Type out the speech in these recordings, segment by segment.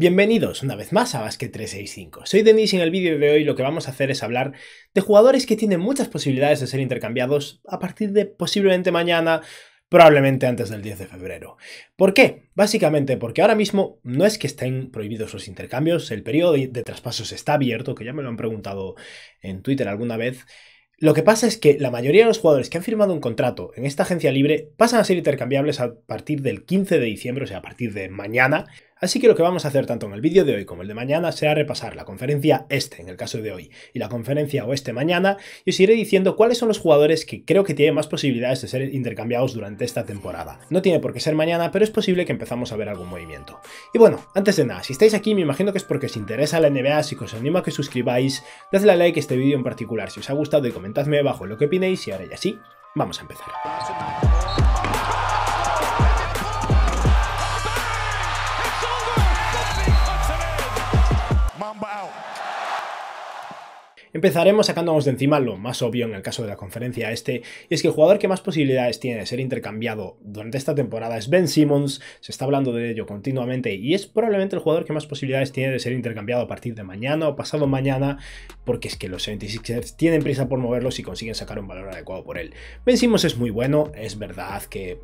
Bienvenidos una vez más a Basket 365. Soy Denis y en el vídeo de hoy lo que vamos a hacer es hablar de jugadores que tienen muchas posibilidades de ser intercambiados a partir de posiblemente mañana, probablemente antes del 10 de febrero. ¿Por qué? Básicamente porque ahora mismo no es que estén prohibidos los intercambios, el periodo de traspasos está abierto, que ya me lo han preguntado en Twitter alguna vez. Lo que pasa es que la mayoría de los jugadores que han firmado un contrato en esta agencia libre pasan a ser intercambiables a partir del 15 de diciembre, o sea, a partir de mañana, Así que lo que vamos a hacer tanto en el vídeo de hoy como el de mañana será repasar la conferencia este, en el caso de hoy, y la conferencia oeste mañana, y os iré diciendo cuáles son los jugadores que creo que tienen más posibilidades de ser intercambiados durante esta temporada. No tiene por qué ser mañana, pero es posible que empezamos a ver algún movimiento. Y bueno, antes de nada, si estáis aquí me imagino que es porque os interesa la NBA, así que os animo a que suscribáis, dadle a like a este vídeo en particular si os ha gustado y comentadme abajo lo que opinéis y ahora ya sí, vamos a empezar. Empezaremos sacándonos de encima lo más obvio en el caso de la conferencia este, y es que el jugador que más posibilidades tiene de ser intercambiado durante esta temporada es Ben Simmons, se está hablando de ello continuamente, y es probablemente el jugador que más posibilidades tiene de ser intercambiado a partir de mañana o pasado mañana, porque es que los 76ers tienen prisa por moverlo y consiguen sacar un valor adecuado por él. Ben Simmons es muy bueno, es verdad que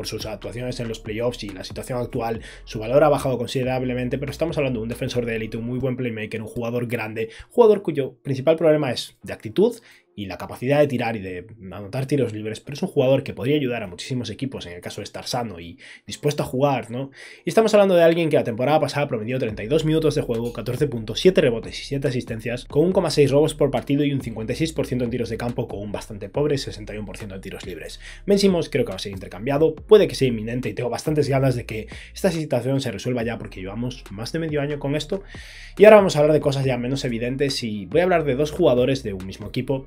por sus actuaciones en los playoffs y la situación actual, su valor ha bajado considerablemente, pero estamos hablando de un defensor de élite, un muy buen playmaker, un jugador grande, jugador cuyo principal problema es de actitud y la capacidad de tirar y de anotar tiros libres, pero es un jugador que podría ayudar a muchísimos equipos en el caso de estar sano y dispuesto a jugar, ¿no? Y estamos hablando de alguien que la temporada pasada promedió 32 minutos de juego, 14.7 rebotes y 7 asistencias, con 1,6 robos por partido y un 56% en tiros de campo con un bastante pobre 61% en tiros libres. Ben creo que va a ser intercambiado, puede que sea inminente y tengo bastantes ganas de que esta situación se resuelva ya porque llevamos más de medio año con esto. Y ahora vamos a hablar de cosas ya menos evidentes y voy a hablar de dos jugadores de un mismo equipo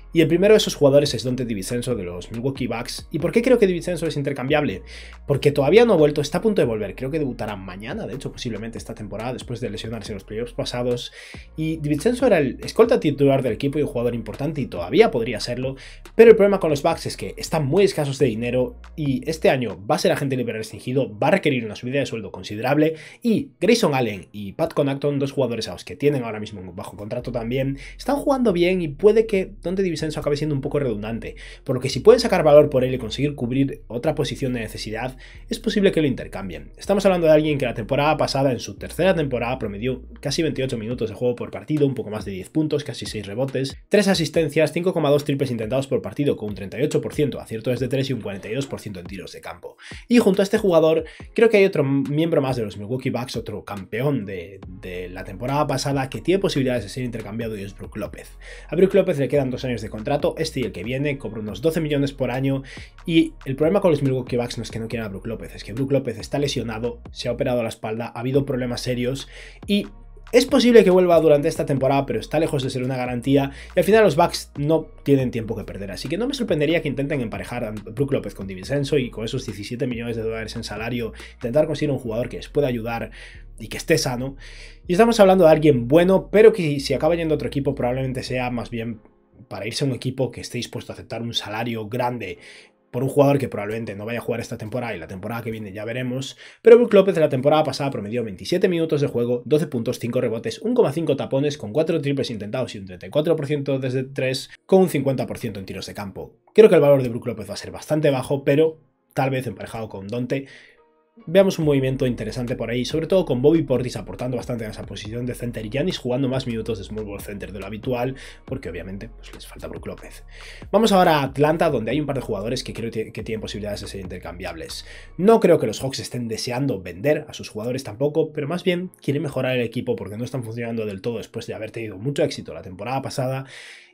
Y el primero de esos jugadores es Dante DiVincenzo de los Milwaukee Bucks. ¿Y por qué creo que DiVincenzo es intercambiable? Porque todavía no ha vuelto, está a punto de volver. Creo que debutará mañana, de hecho, posiblemente esta temporada, después de lesionarse en los playoffs pasados. Y DiVincenzo era el escolta titular del equipo y un jugador importante y todavía podría serlo. Pero el problema con los Bucks es que están muy escasos de dinero y este año va a ser agente libre restringido, va a requerir una subida de sueldo considerable. Y Grayson Allen y Pat Conacton, dos jugadores a los que tienen ahora mismo bajo contrato también, están jugando bien y puede que Dante DiVincenzo acabe siendo un poco redundante, por lo que si pueden sacar valor por él y conseguir cubrir otra posición de necesidad, es posible que lo intercambien. Estamos hablando de alguien que la temporada pasada, en su tercera temporada, promedió casi 28 minutos de juego por partido, un poco más de 10 puntos, casi 6 rebotes, 3 asistencias, 5,2 triples intentados por partido, con un 38% acierto desde 3 y un 42% en tiros de campo. Y junto a este jugador, creo que hay otro miembro más de los Milwaukee Bucks, otro campeón de, de la temporada pasada, que tiene posibilidades de ser intercambiado y es Brook López. A Brook López le quedan dos años de contrato, este y el que viene, cobra unos 12 millones por año y el problema con los Milwaukee Bucks no es que no quieran a Brook López, es que Brook López está lesionado, se ha operado la espalda, ha habido problemas serios y es posible que vuelva durante esta temporada, pero está lejos de ser una garantía. Y al final los Bucks no tienen tiempo que perder. Así que no me sorprendería que intenten emparejar a Brook López con Divincenzo y con esos 17 millones de dólares en salario, intentar conseguir un jugador que les pueda ayudar y que esté sano. Y estamos hablando de alguien bueno, pero que si acaba yendo a otro equipo probablemente sea más bien para irse a un equipo que esté dispuesto a aceptar un salario grande por un jugador que probablemente no vaya a jugar esta temporada y la temporada que viene ya veremos, pero Brook López de la temporada pasada promedió 27 minutos de juego, 12 puntos, 5 rebotes, 1,5 tapones con 4 triples intentados y un 34% desde 3 con un 50% en tiros de campo. Creo que el valor de Brook López va a ser bastante bajo, pero tal vez emparejado con Dante veamos un movimiento interesante por ahí, sobre todo con Bobby Portis aportando bastante en esa posición de center y Janis jugando más minutos de small ball center de lo habitual, porque obviamente pues, les falta Brook López. Vamos ahora a Atlanta, donde hay un par de jugadores que creo que tienen posibilidades de ser intercambiables. No creo que los Hawks estén deseando vender a sus jugadores tampoco, pero más bien quieren mejorar el equipo porque no están funcionando del todo después de haber tenido mucho éxito la temporada pasada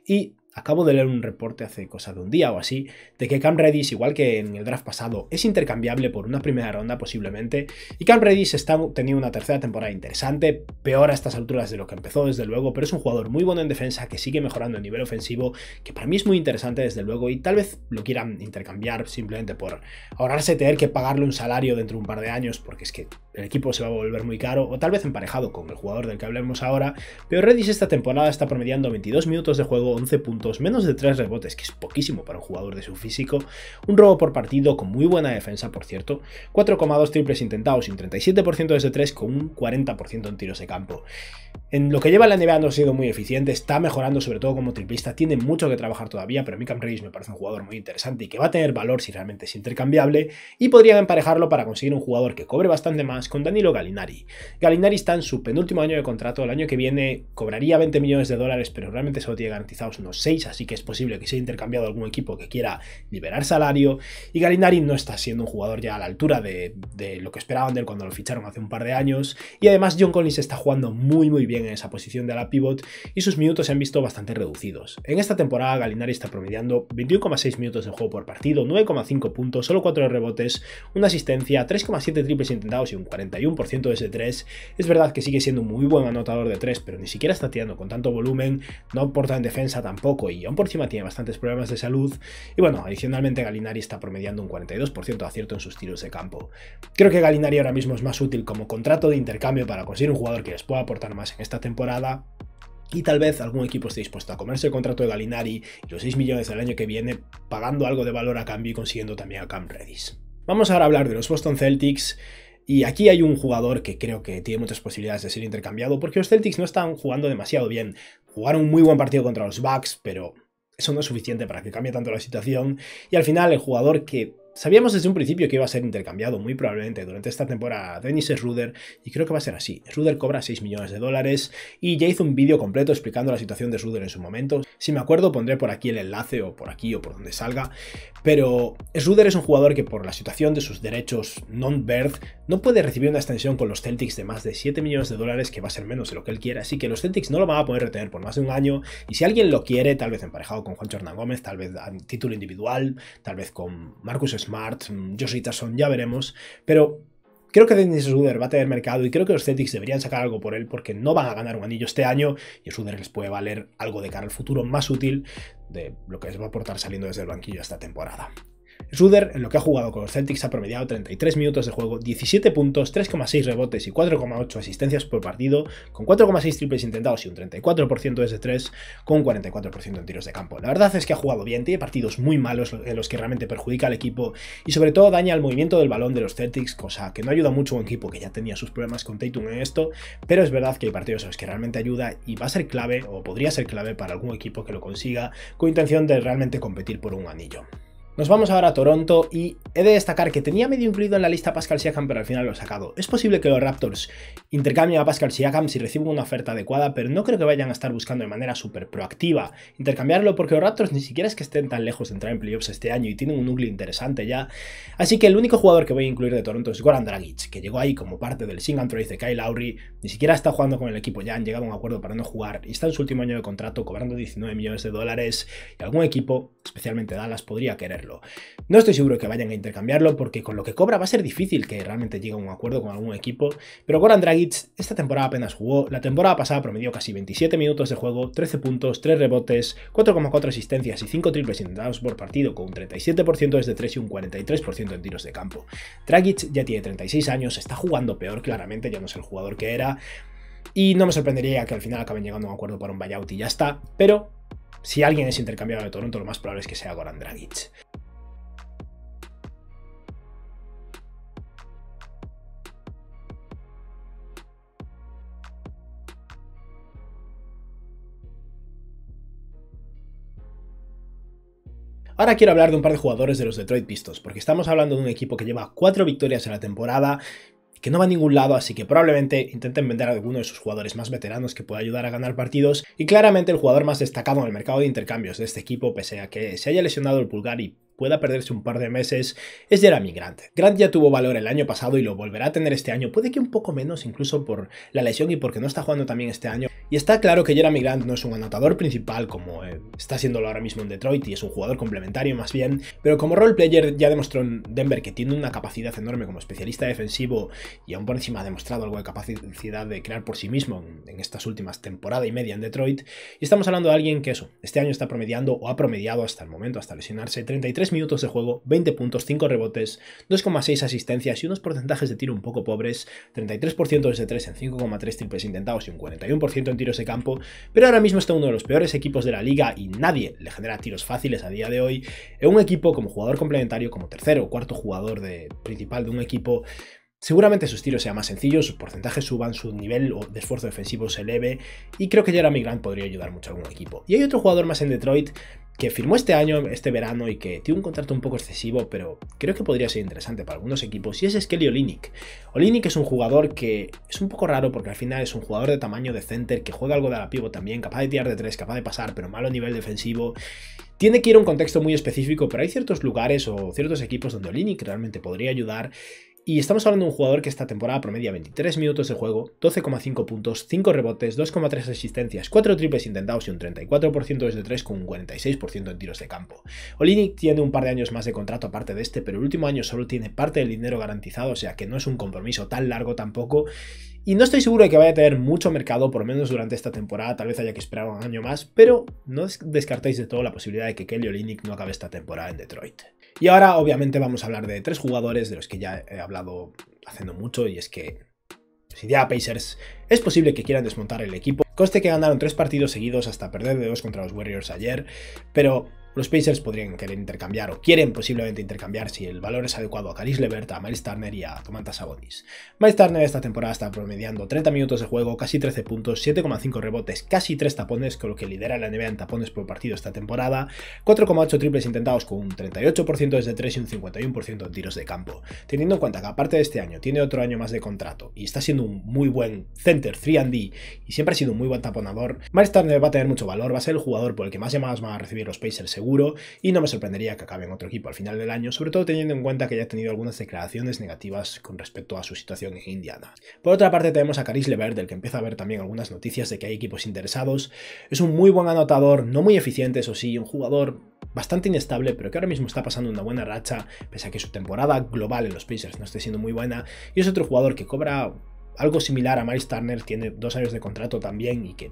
y Acabo de leer un reporte hace cosa de un día o así de que Cam Redis, igual que en el draft pasado, es intercambiable por una primera ronda posiblemente. Y Cam Redis está teniendo una tercera temporada interesante, peor a estas alturas de lo que empezó desde luego, pero es un jugador muy bueno en defensa que sigue mejorando el nivel ofensivo, que para mí es muy interesante desde luego y tal vez lo quieran intercambiar simplemente por ahorrarse tener que pagarle un salario dentro de un par de años, porque es que el equipo se va a volver muy caro o tal vez emparejado con el jugador del que hablemos ahora, pero Redis esta temporada está promediando 22 minutos de juego, 11 puntos, menos de 3 rebotes, que es poquísimo para un jugador de su físico, un robo por partido con muy buena defensa, por cierto, 4,2 triples intentados y un 37% desde 3 con un 40% en tiros de campo. En lo que lleva la NBA no ha sido muy eficiente, está mejorando sobre todo como triplista, tiene mucho que trabajar todavía, pero a mí Cam Redis me parece un jugador muy interesante y que va a tener valor si realmente es intercambiable y podrían emparejarlo para conseguir un jugador que cobre bastante más con Danilo Galinari. Galinari está en su penúltimo año de contrato, el año que viene cobraría 20 millones de dólares, pero realmente solo tiene garantizados unos 6, así que es posible que se haya intercambiado algún equipo que quiera liberar salario. Y Galinari no está siendo un jugador ya a la altura de, lo que esperaban de él cuando lo ficharon hace un par de años. Y además John Collins está jugando muy muy bien en esa posición de la pivot y sus minutos se han visto bastante reducidos. En esta temporada Galinari está promediando 21,6 minutos de juego por partido, 9,5 puntos, solo 4 rebotes, una asistencia, 3,7 triples intentados y un 41% de ese 3. Es verdad que sigue siendo un muy buen anotador de 3, pero ni siquiera está tirando con tanto volumen, no aporta en defensa tampoco y aún por encima tiene bastantes problemas de salud. Y bueno, adicionalmente Galinari está promediando un 42% de acierto en sus tiros de campo. Creo que Galinari ahora mismo es más útil como contrato de intercambio para conseguir un jugador que les pueda aportar más en esta temporada, y tal vez algún equipo esté dispuesto a comerse el contrato de Galinari y los 6 millones del año que viene, pagando algo de valor a cambio y consiguiendo también a Cam Redis. Vamos ahora a hablar de los Boston Celtics. Y aquí hay un jugador que creo que tiene muchas posibilidades de ser intercambiado porque los Celtics no están jugando demasiado bien. Jugaron un muy buen partido contra los Bucks, pero eso no es suficiente para que cambie tanto la situación. Y al final el jugador que Sabíamos desde un principio que iba a ser intercambiado muy probablemente durante esta temporada Dennis Ruder y creo que va a ser así. Ruder cobra 6 millones de dólares y ya hizo un vídeo completo explicando la situación de Ruder en su momento. Si me acuerdo pondré por aquí el enlace o por aquí o por donde salga, pero Ruder es un jugador que por la situación de sus derechos non-birth no puede recibir una extensión con los Celtics de más de 7 millones de dólares que va a ser menos de lo que él quiere, así que los Celtics no lo van a poder retener por más de un año y si alguien lo quiere, tal vez emparejado con Juan Hernán Gómez, tal vez a título individual, tal vez con Marcus Smart, Josh mm, Richardson, ya veremos. Pero creo que Dennis Ruder va a tener mercado y creo que los Celtics deberían sacar algo por él porque no van a ganar un anillo este año y Ruder les puede valer algo de cara al futuro más útil de lo que les va a aportar saliendo desde el banquillo esta temporada. Ruder, en lo que ha jugado con los Celtics, ha promediado 33 minutos de juego, 17 puntos, 3,6 rebotes y 4,8 asistencias por partido, con 4,6 triples intentados y un 34% desde 3, con 44% en tiros de campo. La verdad es que ha jugado bien, tiene partidos muy malos en los que realmente perjudica al equipo y sobre todo daña el movimiento del balón de los Celtics, cosa que no ayuda mucho a un equipo que ya tenía sus problemas con Tatum en esto, pero es verdad que hay partidos en los que realmente ayuda y va a ser clave o podría ser clave para algún equipo que lo consiga con intención de realmente competir por un anillo. Nos vamos ahora a Toronto y he de destacar que tenía medio incluido en la lista Pascal Siakam, pero al final lo he sacado. Es posible que los Raptors intercambien a Pascal Siakam si reciben una oferta adecuada, pero no creo que vayan a estar buscando de manera súper proactiva intercambiarlo porque los Raptors ni siquiera es que estén tan lejos de entrar en playoffs este año y tienen un núcleo interesante ya. Así que el único jugador que voy a incluir de Toronto es Goran Dragic, que llegó ahí como parte del sing and trade de Kyle Lowry, ni siquiera está jugando con el equipo ya, han llegado a un acuerdo para no jugar y está en su último año de contrato cobrando 19 millones de dólares y algún equipo, especialmente Dallas, podría quererlo. No estoy seguro que vayan a intercambiarlo porque con lo que cobra va a ser difícil que realmente llegue a un acuerdo con algún equipo, pero Goran Dragic esta temporada apenas jugó, la temporada pasada promedió casi 27 minutos de juego, 13 puntos, 3 rebotes, 4,4 asistencias y 5 triples intentados por partido con un 37% desde 3 y un 43% en tiros de campo. Dragic ya tiene 36 años, está jugando peor claramente, ya no es el jugador que era, y no me sorprendería que al final acaben llegando a un acuerdo para un buyout y ya está, pero si alguien es intercambiado de Toronto, lo más probable es que sea Goran Dragic. Ahora quiero hablar de un par de jugadores de los Detroit Pistons, porque estamos hablando de un equipo que lleva cuatro victorias en la temporada, que no va a ningún lado, así que probablemente intenten vender a alguno de sus jugadores más veteranos que pueda ayudar a ganar partidos, y claramente el jugador más destacado en el mercado de intercambios de este equipo, pese a que se haya lesionado el pulgar y pueda perderse un par de meses, es Jeremy Grant. Grant ya tuvo valor el año pasado y lo volverá a tener este año, puede que un poco menos incluso por la lesión y porque no está jugando también este año. Y está claro que Jeremy Grant no es un anotador principal como eh, está siéndolo ahora mismo en Detroit y es un jugador complementario más bien, pero como role player ya demostró en Denver que tiene una capacidad enorme como especialista defensivo y aún por encima ha demostrado algo de capacidad de crear por sí mismo en, estas últimas temporadas y media en Detroit. Y estamos hablando de alguien que eso, este año está promediando o ha promediado hasta el momento, hasta lesionarse 33 minutos de juego, 20 puntos, 5 rebotes, 2,6 asistencias y unos porcentajes de tiro un poco pobres, 33% desde 3 en 5,3 triples intentados y un 41% en tiros de campo, pero ahora mismo está uno de los peores equipos de la liga y nadie le genera tiros fáciles a día de hoy. En un equipo como jugador complementario, como tercero o cuarto jugador de, principal de un equipo, Seguramente sus tiros sean más sencillos, sus porcentajes suban, su nivel de esfuerzo defensivo se eleve y creo que Jeremy Grant podría ayudar mucho a algún equipo. Y hay otro jugador más en Detroit que firmó este año, este verano, y que tiene un contrato un poco excesivo, pero creo que podría ser interesante para algunos equipos, y es Skelly Olinik. Olinik es un jugador que es un poco raro porque al final es un jugador de tamaño de center, que juega algo de la pivo también, capaz de tirar de tres, capaz de pasar, pero malo a nivel defensivo. Tiene que ir a un contexto muy específico, pero hay ciertos lugares o ciertos equipos donde Olinik realmente podría ayudar. Y estamos hablando de un jugador que esta temporada promedia 23 minutos de juego, 12,5 puntos, 5 rebotes, 2,3 asistencias, 4 triples intentados y un 34% desde 3 con un 46% en tiros de campo. Olinik tiene un par de años más de contrato aparte de este, pero el último año solo tiene parte del dinero garantizado, o sea que no es un compromiso tan largo tampoco. Y no estoy seguro de que vaya a tener mucho mercado, por lo menos durante esta temporada, tal vez haya que esperar un año más, pero no descartéis de todo la posibilidad de que Kelly Olinik no acabe esta temporada en Detroit. Y ahora obviamente vamos a hablar de tres jugadores de los que ya he hablado haciendo mucho y es que si ya Pacers es posible que quieran desmontar el equipo. Coste que ganaron tres partidos seguidos hasta perder de dos contra los Warriors ayer, pero los Pacers podrían querer intercambiar o quieren posiblemente intercambiar si el valor es adecuado a Caris Levert, a Miles Turner y a Tomantas Sabonis. Miles Turner esta temporada está promediando 30 minutos de juego, casi 13 puntos, 7,5 rebotes, casi 3 tapones, con lo que lidera la NBA en tapones por partido esta temporada, 4,8 triples intentados con un 38% desde 3 y un 51% en tiros de campo. Teniendo en cuenta que aparte de este año tiene otro año más de contrato y está siendo un muy buen center 3D y siempre ha sido un muy buen taponador, Miles Turner va a tener mucho valor, va a ser el jugador por el que más llamadas van a recibir los Pacers seguro y no me sorprendería que acabe en otro equipo al final del año, sobre todo teniendo en cuenta que ya ha tenido algunas declaraciones negativas con respecto a su situación en Indiana. Por otra parte tenemos a Caris Levert, del que empieza a ver también algunas noticias de que hay equipos interesados. Es un muy buen anotador, no muy eficiente, eso sí, un jugador bastante inestable, pero que ahora mismo está pasando una buena racha, pese a que su temporada global en los Pacers no esté siendo muy buena, y es otro jugador que cobra algo similar a Miles Turner, tiene dos años de contrato también y que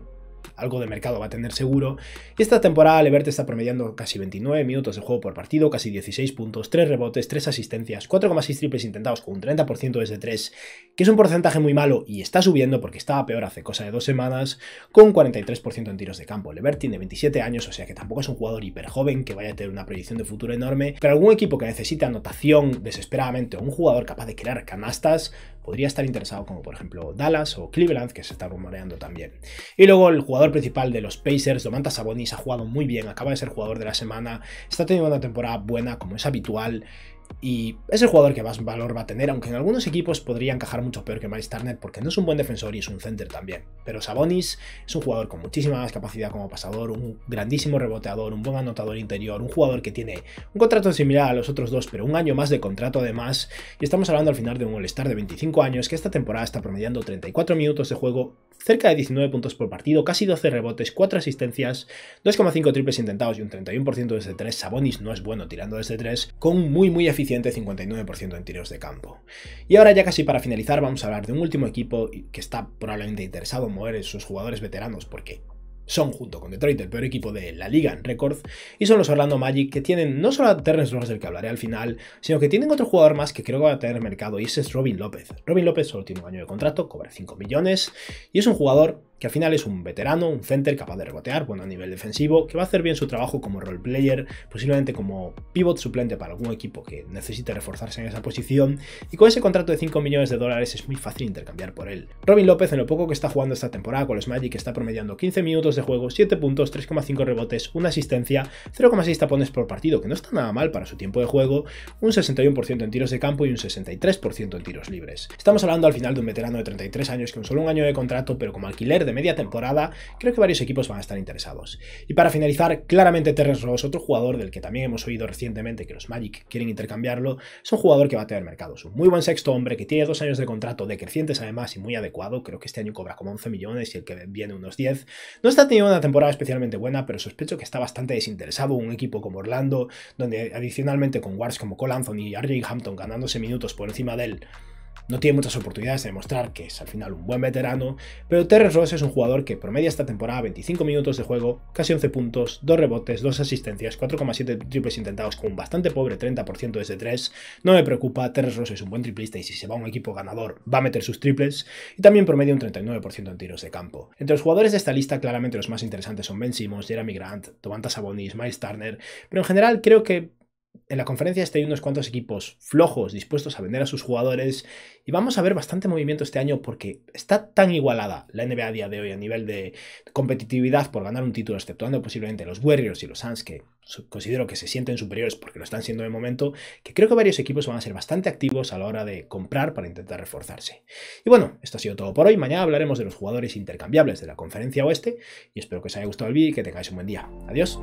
algo de mercado va a tener seguro. Y esta temporada Levert está promediando casi 29 minutos de juego por partido, casi 16 puntos, 3 rebotes, 3 asistencias, 4,6 triples intentados con un 30% desde 3, que es un porcentaje muy malo y está subiendo porque estaba peor hace cosa de dos semanas, con 43% en tiros de campo. Levert tiene 27 años, o sea que tampoco es un jugador hiper joven que vaya a tener una proyección de futuro enorme, pero algún equipo que necesite anotación desesperadamente o un jugador capaz de crear canastas, podría estar interesado, como por ejemplo Dallas o Cleveland, que se está rumoreando también. Y luego el jugador principal de los Pacers, Domantas Sabonis, ha jugado muy bien, acaba de ser jugador de la semana, está teniendo una temporada buena como es habitual y es el jugador que más valor va a tener, aunque en algunos equipos podría encajar mucho peor que Miles Turner porque no es un buen defensor y es un center también. Pero Sabonis es un jugador con muchísima más capacidad como pasador, un grandísimo reboteador, un buen anotador interior, un jugador que tiene un contrato similar a los otros dos, pero un año más de contrato además. Y estamos hablando al final de un All-Star de 25 años que esta temporada está promediando 34 minutos de juego, cerca de 19 puntos por partido, casi 12 rebotes, 4 asistencias, 2,5 triples intentados y un 31% desde 3. Sabonis no es bueno tirando desde 3, con muy muy eficiente 59% en tiros de campo. Y ahora ya casi para finalizar vamos a hablar de un último equipo que está probablemente interesado en mover sus jugadores veteranos porque son junto con Detroit el peor equipo de la liga en récord y son los Orlando Magic que tienen no solo a Terrence Ross del que hablaré al final, sino que tienen otro jugador más que creo que va a tener mercado y ese es Robin López. Robin López solo tiene un año de contrato, cobra 5 millones y es un jugador que al final es un veterano, un center capaz de rebotear, bueno a nivel defensivo, que va a hacer bien su trabajo como role player, posiblemente como pivot suplente para algún equipo que necesite reforzarse en esa posición, y con ese contrato de 5 millones de dólares es muy fácil intercambiar por él. Robin López en lo poco que está jugando esta temporada con los Magic está promediando 15 minutos de juego, 7 puntos, 3,5 rebotes, una asistencia, 0,6 tapones por partido, que no está nada mal para su tiempo de juego, un 61% en tiros de campo y un 63% en tiros libres. Estamos hablando al final de un veterano de 33 años que con solo un año de contrato, pero como alquiler de media temporada, creo que varios equipos van a estar interesados. Y para finalizar, claramente Terrence Ross, otro jugador del que también hemos oído recientemente que los Magic quieren intercambiarlo, es un jugador que va a tener mercados. un muy buen sexto hombre que tiene dos años de contrato de crecientes además y muy adecuado. Creo que este año cobra como 11 millones y el que viene unos 10. No está teniendo una temporada especialmente buena, pero sospecho que está bastante desinteresado. Un equipo como Orlando, donde adicionalmente con Wars como Cole Anthony y RJ Hampton ganándose minutos por encima de él, no tiene muchas oportunidades de demostrar que es al final un buen veterano, pero Terrence Ross es un jugador que promedia esta temporada 25 minutos de juego, casi 11 puntos, 2 rebotes, 2 asistencias, 4,7 triples intentados con un bastante pobre 30% desde 3. No me preocupa, Terrence Ross es un buen triplista y si se va a un equipo ganador va a meter sus triples y también promedia un 39% en tiros de campo. Entre los jugadores de esta lista claramente los más interesantes son Ben Simmons, Jeremy Grant, Tomantas Sabonis, Miles Turner, pero en general creo que en la conferencia este hay unos cuantos equipos flojos dispuestos a vender a sus jugadores y vamos a ver bastante movimiento este año porque está tan igualada la NBA a día de hoy a nivel de competitividad por ganar un título, exceptuando posiblemente los Warriors y los Suns que considero que se sienten superiores porque lo están siendo de momento, que creo que varios equipos van a ser bastante activos a la hora de comprar para intentar reforzarse. Y bueno, esto ha sido todo por hoy. Mañana hablaremos de los jugadores intercambiables de la conferencia oeste y espero que os haya gustado el vídeo y que tengáis un buen día. Adiós.